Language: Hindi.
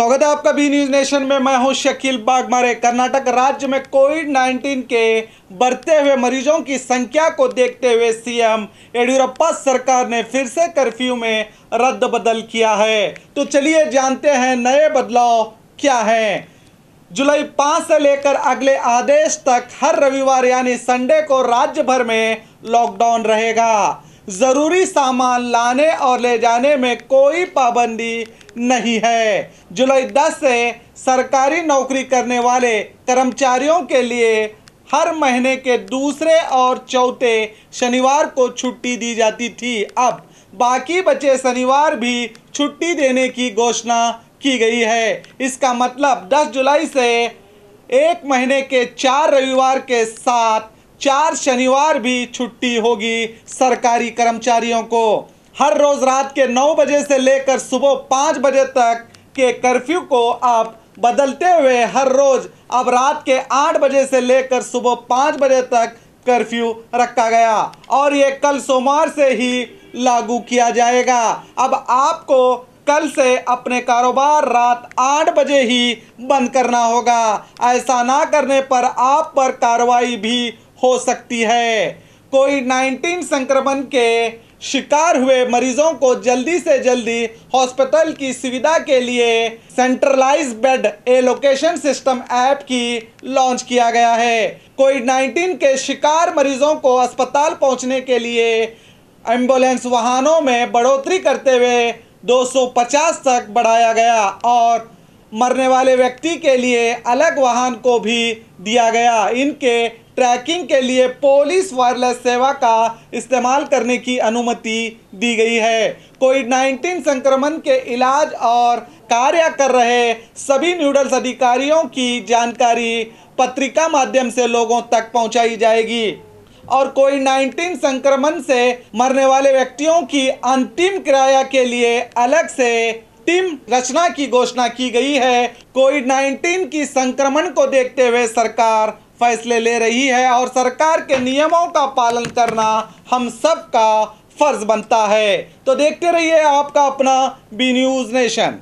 स्वागत है आपका बी न्यूज नेशन में मैं हूं शकील बागमारे कर्नाटक राज्य में कोविड 19 के बढ़ते हुए मरीजों की संख्या को देखते हुए सीएम येडियुरप्पा सरकार ने फिर से कर्फ्यू में रद्द बदल किया है तो चलिए जानते हैं नए बदलाव क्या हैं जुलाई पाँच से लेकर अगले आदेश तक हर रविवार यानी संडे को राज्य भर में लॉकडाउन रहेगा ज़रूरी सामान लाने और ले जाने में कोई पाबंदी नहीं है जुलाई 10 से सरकारी नौकरी करने वाले कर्मचारियों के लिए हर महीने के दूसरे और चौथे शनिवार को छुट्टी दी जाती थी अब बाकी बचे शनिवार भी छुट्टी देने की घोषणा की गई है इसका मतलब 10 जुलाई से एक महीने के चार रविवार के साथ चार शनिवार भी छुट्टी होगी सरकारी कर्मचारियों को हर रोज रात के नौ बजे से लेकर सुबह पाँच बजे तक के कर्फ्यू को आप बदलते हुए हर रोज अब रात के आठ बजे से लेकर सुबह पाँच बजे तक कर्फ्यू रखा गया और ये कल सोमवार से ही लागू किया जाएगा अब आपको कल से अपने कारोबार रात आठ बजे ही बंद करना होगा ऐसा ना करने पर आप पर कार्रवाई भी हो सकती है कोविड नाइन्टीन संक्रमण के शिकार हुए मरीजों को जल्दी से जल्दी हॉस्पिटल की सुविधा के लिए centralise bed allocation system app की लॉन्च किया गया है कोविड 19 के शिकार मरीजों को अस्पताल पहुंचने के लिए एम्बुलेंस वाहनों में बढ़ोतरी करते हुए 250 तक बढ़ाया गया और मरने वाले व्यक्ति के लिए अलग वाहन को भी दिया गया इनके ट्रैकिंग के लिए पोलिस वायरलेस सेवा का इस्तेमाल करने की अनुमति दी गई है कोविड 19 संक्रमण के इलाज और कार्य कर रहे सभी नूडल्स अधिकारियों की जानकारी पत्रिका माध्यम से लोगों तक पहुंचाई जाएगी और कोविड 19 संक्रमण से मरने वाले व्यक्तियों की अंतिम किराया के लिए अलग से टीम रचना की घोषणा की गई है कोविड 19 की संक्रमण को देखते हुए सरकार फैसले ले रही है और सरकार के नियमों का पालन करना हम सब का फर्ज बनता है तो देखते रहिए आपका अपना बी न्यूज़ नेशन